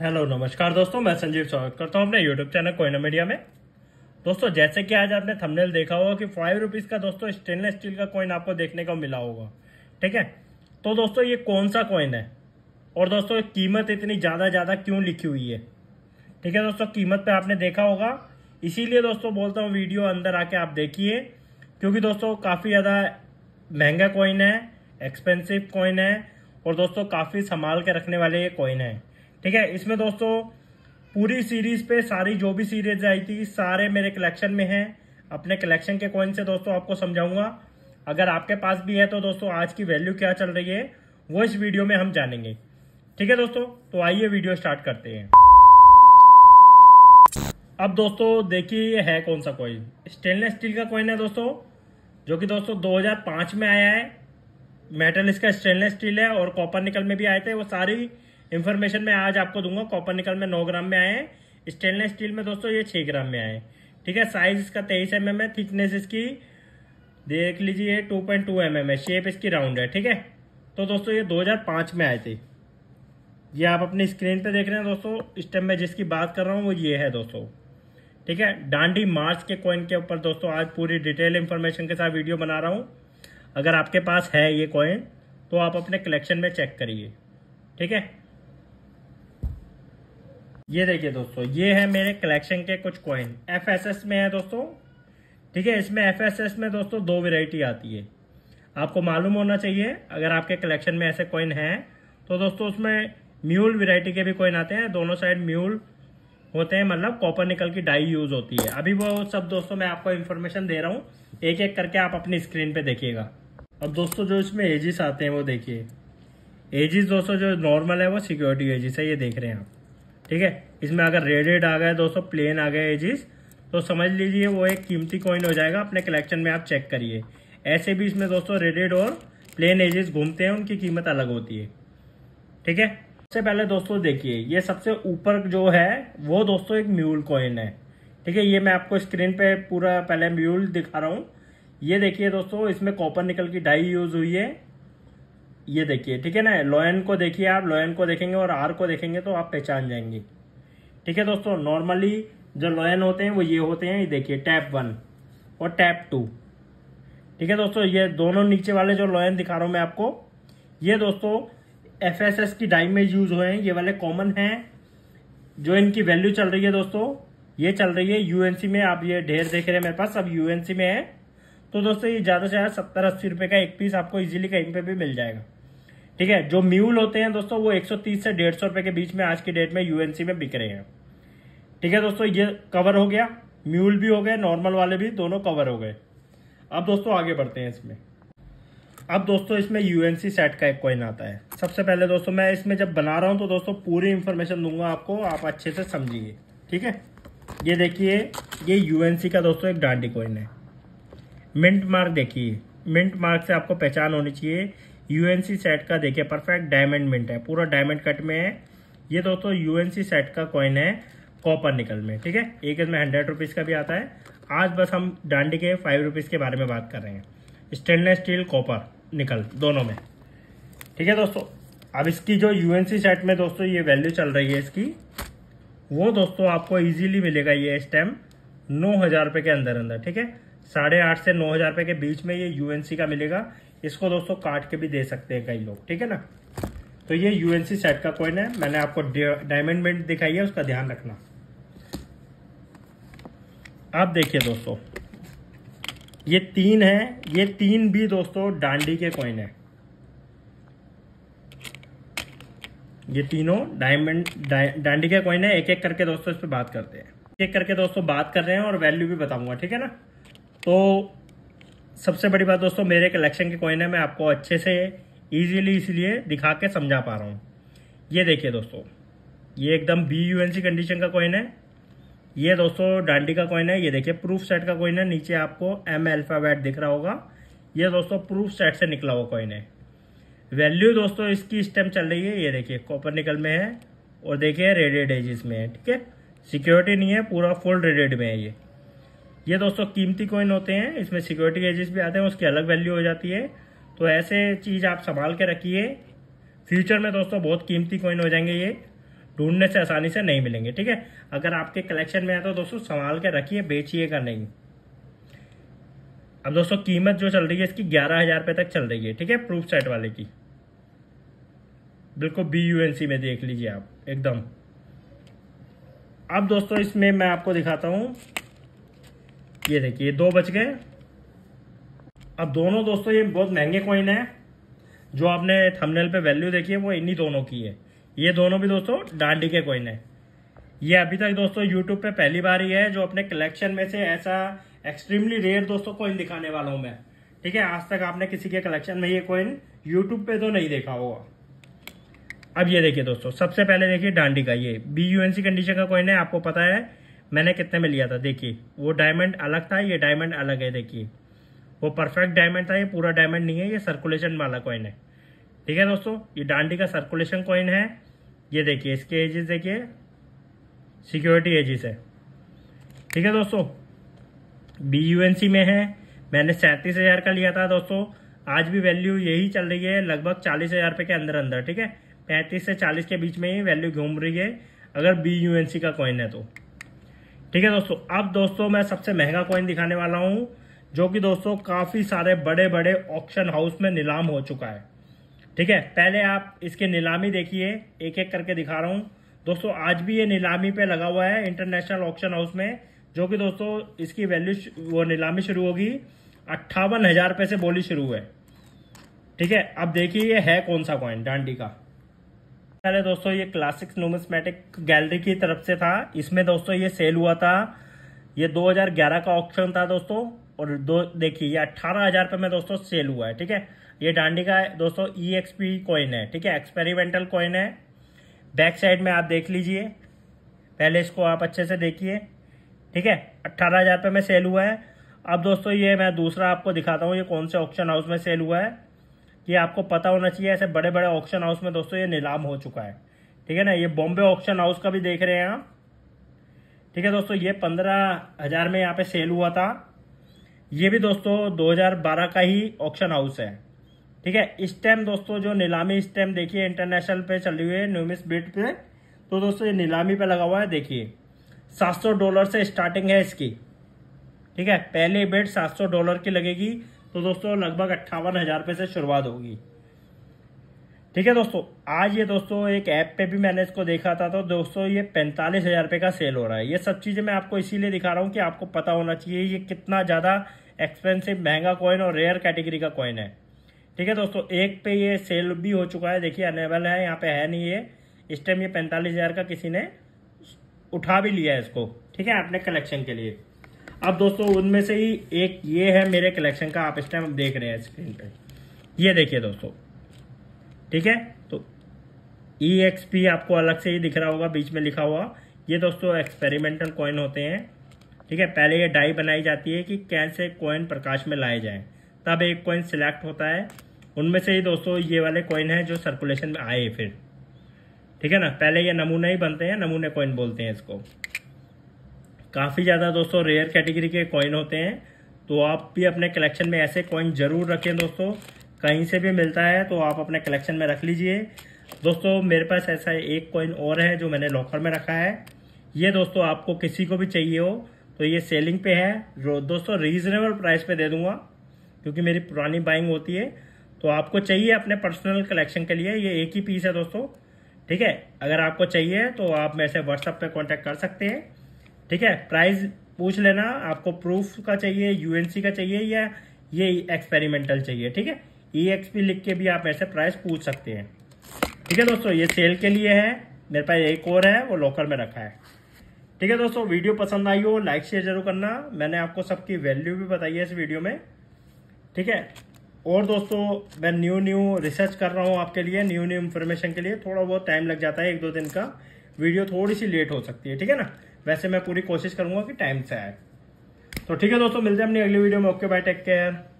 hello नमस्कार दोस्तों मैं संजीव स्वागत करता हूँ अपने यूट्यूब चैनल कोयना मीडिया में दोस्तों जैसे कि आज आपने थंबनेल देखा होगा कि फाइव रुपीज़ का दोस्तों स्टेनलेस स्टील का कॉइन आपको देखने को मिला होगा ठीक है तो दोस्तों ये कौन सा कॉइन है और दोस्तों कीमत इतनी ज़्यादा ज़्यादा क्यों लिखी हुई है ठीक है दोस्तों कीमत पर आपने देखा होगा इसीलिए दोस्तों बोलता हूँ वीडियो अंदर आके आप देखिए क्योंकि दोस्तों काफ़ी ज़्यादा महंगा कॉइन है एक्सपेंसिव कॉइन है और दोस्तों काफ़ी संभाल के रखने वाले ये कॉइन है ठीक है इसमें दोस्तों पूरी सीरीज पे सारी जो भी सीरीज आई थी सारे मेरे कलेक्शन में हैं अपने कलेक्शन के कॉइन से दोस्तों आपको समझाऊंगा अगर आपके पास भी है तो दोस्तों आज की वैल्यू क्या चल रही है वो इस वीडियो में हम जानेंगे ठीक है दोस्तों तो आइए वीडियो स्टार्ट करते हैं अब दोस्तों देखिए है कौन सा कॉइन स्टेनलेस स्टील का कॉइन है दोस्तों जो कि दोस्तों 2005 में आया है मेटल इसका स्टेनलेस स्टील है और कॉपर निकल में भी आए थे वो सारी इन्फॉर्मेशन मैं आज आपको दूंगा कॉपर निकल में नौ ग्राम में आए हैं स्टेनलेस स्टील में दोस्तों ये छह ग्राम में आए हैं ठीक है साइज इसका तेईस एम एम है थिकनेस इसकी देख लीजिए two point two M M है शेप इसकी राउंड है ठीक है तो दोस्तों ये दो हज़ार पांच में आए थे ये आप अपनी स्क्रीन पे देख रहे हैं दोस्तों इस टाइम में जिसकी बात कर रहा हूँ वो ये है दोस्तों ठीक है डांडी मार्च के कॉइन के ऊपर दोस्तों आज पूरी डिटेल इन्फॉर्मेशन के साथ वीडियो बना रहा हूँ अगर आपके पास है ये कॉइन तो आप अपने कलेक्शन में चेक करिए ठीक है ये देखिए दोस्तों ये है मेरे कलेक्शन के कुछ कॉइन एफएसएस में है दोस्तों ठीक है इसमें एफएसएस में दोस्तों दो वेराइटी आती है आपको मालूम होना चाहिए अगर आपके कलेक्शन में ऐसे कॉइन हैं तो दोस्तों उसमें म्यूल वेराइटी के भी कॉइन आते हैं दोनों साइड म्यूल होते हैं मतलब कॉपर निकल की डाई यूज होती है अभी वो सब दोस्तों मैं आपको इन्फॉर्मेशन दे रहा हूँ एक एक करके आप अपनी स्क्रीन पे देखिएगा अब दोस्तों जो इसमें एजिस आते हैं वो देखिए एजिस दोस्तों जो नॉर्मल है वो सिक्योरिटी एजिस है ये देख रहे हैं आप ठीक है इसमें अगर रेडेड आ गए दोस्तों प्लेन आ गए एजिस तो समझ लीजिए वो एक कीमती कॉइन हो जाएगा अपने कलेक्शन में आप चेक करिए ऐसे भी इसमें दोस्तों रेडेड और प्लेन एजेस घूमते हैं उनकी कीमत अलग होती है ठीक है सबसे पहले दोस्तों देखिए ये सबसे ऊपर जो है वो दोस्तों एक म्यूल कॉइन है ठीक है ये मैं आपको स्क्रीन पे पूरा पहले म्यूल दिखा रहा हूँ ये देखिए दोस्तों इसमें कॉपर निकल की डाई यूज हुई है ये देखिए ठीक है ना लॉयन को देखिए आप लॉयन को देखेंगे और आर को देखेंगे तो आप पहचान जाएंगे ठीक है दोस्तों नॉर्मली जो लॉयन होते हैं वो ये होते हैं ये देखिए टैप वन और टैप टू ठीक है दोस्तों ये दोनों नीचे वाले जो लॉयन दिखा रहा हूँ मैं आपको ये दोस्तों एफ एस एस की डाइम में यूज हुए हैं ये वाले कॉमन हैं जो इनकी वैल्यू चल रही है दोस्तों ये चल रही है यूएनसी में आप ये ढेर देख रहे हैं मेरे पास अब यूएनसी में है तो दोस्तों ये ज़्यादा से ज़्यादा सत्तर अस्सी रुपए का एक पीस आपको इजीली कहीं पे भी मिल जाएगा ठीक है जो म्यूल होते हैं दोस्तों वो 130 से डेढ़ सौ रुपए के बीच में आज की डेट में यूएनसी में बिक रहे हैं ठीक है दोस्तों ये कवर हो गया म्यूल भी हो गए नॉर्मल वाले भी दोनों कवर हो गए अब दोस्तों आगे बढ़ते हैं इसमें अब दोस्तों इसमें यूएनसी सेट का एक कॉइन आता है सबसे पहले दोस्तों मैं इसमें जब बना रहा हूं तो दोस्तों पूरी इंफॉर्मेशन दूंगा आपको आप अच्छे से समझिए ठीक है ये देखिए ये यूएनसी का दोस्तों एक डांडी कॉइन है मिंट मार्क देखिए मिंट मार्क से आपको पहचान होनी चाहिए यूएनसी सेट का देखिए परफेक्ट डायमंड मिंट है पूरा डायमंड कट में है ये दोस्तों यूएनसी सेट का कॉइन है कॉपर निकल में ठीक है एक इसमें हंड्रेड रुपीज़ का भी आता है आज बस हम डांडी के फाइव रुपीज़ के बारे में बात कर रहे हैं स्टेनलेस स्टील कॉपर निकल दोनों में ठीक है दोस्तों अब इसकी जो यूएनसी सेट में दोस्तों ये वैल्यू चल रही है इसकी वो दोस्तों आपको इजीली मिलेगा ये इस टाइम नौ हज़ार रुपये के अंदर अंदर ठीक है साढ़े आठ से नौ हज़ार रुपये के बीच में ये यूएनसी का मिलेगा इसको दोस्तों काट के भी दे सकते हैं कई लोग ठीक है ना तो ये यूएनसी सेट का कॉइन है मैंने आपको डायमंड मेंट दिखाई है उसका ध्यान रखना आप देखिए दोस्तों ये तीन है ये तीन भी दोस्तों डांडी के कॉइन है ये तीनों डायमंड डांडी के कॉइन है एक एक करके दोस्तों इस पर बात करते हैं एक एक करके दोस्तों बात कर रहे हैं और वैल्यू भी बताऊंगा ठीक है ना तो सबसे बड़ी बात दोस्तों मेरे कलेक्शन के है मैं आपको अच्छे से इजीली इसलिए दिखा के समझा पा रहा हूँ ये देखिए दोस्तों ये एकदम बी यू कंडीशन का कोइन है ये दोस्तों डांडी का कोइन है ये देखिए प्रूफ सेट का कोइन है नीचे आपको एम एल्फावेट दिख रहा होगा ये दोस्तों प्रूफ सेट से निकला हुआ कोइन है वैल्यू दोस्तों इसकी इस टाइम चल रही है ये देखिए कॉपर निकल में है और देखिए रेडेड एजिस में है ठीक है सिक्योरिटी नहीं है पूरा फुल रेडेड में है ये ये दोस्तों कीमती कॉइन होते हैं इसमें सिक्योरिटी एजेस भी आते हैं उसकी अलग वैल्यू हो जाती है तो ऐसे चीज़ आप संभाल के रखिए फ्यूचर में दोस्तों बहुत कीमती कॉइन हो जाएंगे ये ढूंढने से आसानी से नहीं मिलेंगे ठीक है अगर आपके कलेक्शन में है तो दोस्तों संभाल के रखिए बेचिएगा नहीं अब दोस्तों कीमत जो चल रही है इसकी ग्यारह हजार रुपए तक चल रही है ठीक है प्रूफ सेट वाले की बिल्कुल बी यू एन सी में देख लीजिए आप एकदम अब दोस्तों इसमें मैं आपको दिखाता हूं ये देखिए दो बच गए अब दोनों दोस्तों ये बहुत महंगे कॉइन है जो आपने थंबनेल पे वैल्यू देखी है वो इन्हीं दोनों की है ये दोनों भी दोस्तों डांडी के कॉइन है ये अभी तक दोस्तों यूट्यूब पे पहली बार ही है जो अपने कलेक्शन में से ऐसा एक्सट्रीमली रेयर दोस्तों कॉइन दिखाने वाला हूं मैं ठीक है आज तक आपने किसी के कलेक्शन में ये कॉइन यूट्यूब पे तो नहीं देखा होगा अब ये देखिए दोस्तों सबसे पहले देखिए डांडी का ये बी यूएनसी कंडीशन का कॉइन है आपको पता है मैंने कितने में लिया था देखिए वो डायमंड अलग था ये डायमंड अलग है देखिए वो परफेक्ट डायमंड था ये पूरा डायमंड नहीं है ये सर्कुलेशन वाला कॉइन है ठीक है दोस्तों ये डांडी का सर्कुलेशन कॉइन है ये देखिए इसके एजेस देखिए सिक्योरिटी एजेस है ठीक है दोस्तों बी में है मैंने सैंतीस हजार का लिया था दोस्तों आज भी वैल्यू यही चल रही है लगभग चालीस हजार रुपये के अंदर अंदर ठीक है पैंतीस से चालीस के बीच में ही वैल्यू घूम रही है अगर बी का कॉइन है तो ठीक है दोस्तों अब दोस्तों मैं सबसे महंगा कॉइन दिखाने वाला हूं जो कि दोस्तों काफी सारे बड़े बड़े ऑक्शन हाउस में नीलाम हो चुका है ठीक है पहले आप इसके नीलामी देखिए एक एक करके दिखा रहा हूं दोस्तों आज भी ये नीलामी पे लगा हुआ है इंटरनेशनल ऑक्शन हाउस में जो कि दोस्तों इसकी वैल्यू वो नीलामी शुरू होगी अट्ठावन हजार रुपये से बोली शुरू है ठीक है अब देखिए ये है कौन सा कॉइन डांडी का पहले दोस्तों ये क्लासिक नोमिसमेटिक गैलरी की तरफ से था इसमें दोस्तों ये सेल हुआ था ये 2011 का ऑप्शन था दोस्तों और दो देखिए ये अट्ठारह हजार में दोस्तों सेल हुआ है ठीक है ये डांडी का दोस्तों ई एक्स पी कॉइन है ठीक है एक्सपेरिमेंटल कॉइन है बैक साइड में आप देख लीजिए पहले इसको आप अच्छे से देखिए ठीक है अट्ठारह हजार रुपये में सेल हुआ है अब दोस्तों ये मैं दूसरा आपको दिखाता हूँ ये कौन से ऑप्शन हाउस में सेल हुआ है ये आपको पता होना चाहिए ऐसे बड़े बड़े ऑक्शन हाउस में दोस्तों ये नीलाम हो चुका है ठीक है ना ये बॉम्बे ऑक्शन हाउस का भी देख रहे हैं आप ठीक है दोस्तों ये पंद्रह हजार में यहाँ पे सेल हुआ था ये भी दोस्तों 2012 का ही ऑक्शन हाउस है ठीक है इस टाइम दोस्तों जो नीलामी इस टाइम देखिए इंटरनेशनल पे चल रही है न्यूमिस बिट पे तो दोस्तों ये नीलामी पे लगा हुआ है देखिए 700 डॉलर से स्टार्टिंग है इसकी ठीक है पहले सात 700 डॉलर की लगेगी तो दोस्तों लगभग अट्ठावन हजार रुपये से शुरुआत होगी ठीक है दोस्तों आज ये दोस्तों एक ऐप पे भी मैंने इसको देखा था तो दोस्तों ये पैंतालीस हजार रुपये का सेल हो रहा है ये सब चीज़ें मैं आपको इसीलिए दिखा रहा हूँ कि आपको पता होना चाहिए ये कितना ज़्यादा एक्सपेंसिव महंगा कॉइन और रेयर कैटेगरी का कॉइन है ठीक है दोस्तों एक पे ये सेल भी हो चुका है देखिए अनेबल है यहाँ पे है नहीं ये इस टाइम ये पैंतालीस हज़ार का किसी ने उठा भी लिया है इसको ठीक है अपने कलेक्शन के लिए अब दोस्तों उनमें से ही एक ये है मेरे कलेक्शन का आप इस टाइम देख रहे हैं स्क्रीन पे ये देखिए दोस्तों ठीक है तो ई एक्स पी आपको अलग से ही दिख रहा होगा बीच में लिखा हुआ ये दोस्तों एक्सपेरिमेंटल कॉइन होते हैं ठीक है पहले ये डाई बनाई जाती है कि कैसे कॉइन प्रकाश में लाए जाए तब एक कॉइन सिलेक्ट होता है उनमें से ही दोस्तों ये वाले कॉइन है जो सर्कुलेशन में आए फिर ठीक है ना पहले ये नमूने ही बनते हैं नमूने कॉइन बोलते हैं इसको काफ़ी ज़्यादा दोस्तों रेयर कैटेगरी के कॉइन होते हैं तो आप भी अपने कलेक्शन में ऐसे कॉइन ज़रूर रखें दोस्तों कहीं से भी मिलता है तो आप अपने कलेक्शन में रख लीजिए दोस्तों मेरे पास ऐसा एक कॉइन और है जो मैंने लॉकर में रखा है ये दोस्तों आपको किसी को भी चाहिए हो तो ये सेलिंग पे है दोस्तों रीजनेबल प्राइस पे दे दूंगा क्योंकि मेरी पुरानी बाइंग होती है तो आपको चाहिए अपने पर्सनल कलेक्शन के लिए ये एक ही पीस है दोस्तों ठीक है अगर आपको चाहिए तो आप मेरे से व्हाट्सएप पर कॉन्टैक्ट कर सकते हैं ठीक है प्राइस पूछ लेना आपको प्रूफ का चाहिए यूएनसी का चाहिए या ये एक्सपेरिमेंटल चाहिए ठीक है ईएक्सपी e लिख के भी आप ऐसे प्राइस पूछ सकते हैं ठीक है दोस्तों ये सेल के लिए है मेरे पास एक और है वो लॉकर में रखा है ठीक है दोस्तों वीडियो पसंद आई हो लाइक शेयर जरूर करना मैंने आपको सबकी वैल्यू भी बताई है इस वीडियो में ठीक है और दोस्तों मैं न्यू न्यू रिसर्च कर रहा हूँ आपके लिए न्यू न्यू इन्फॉर्मेशन के लिए थोड़ा बहुत टाइम लग जाता है एक दो दिन का वीडियो थोड़ी सी लेट हो सकती है ठीक है ना वैसे मैं पूरी कोशिश करूंगा कि टाइम से आए तो ठीक है दोस्तों मिलते हैं अपनी अगली वीडियो में ओके बाय टेक केयर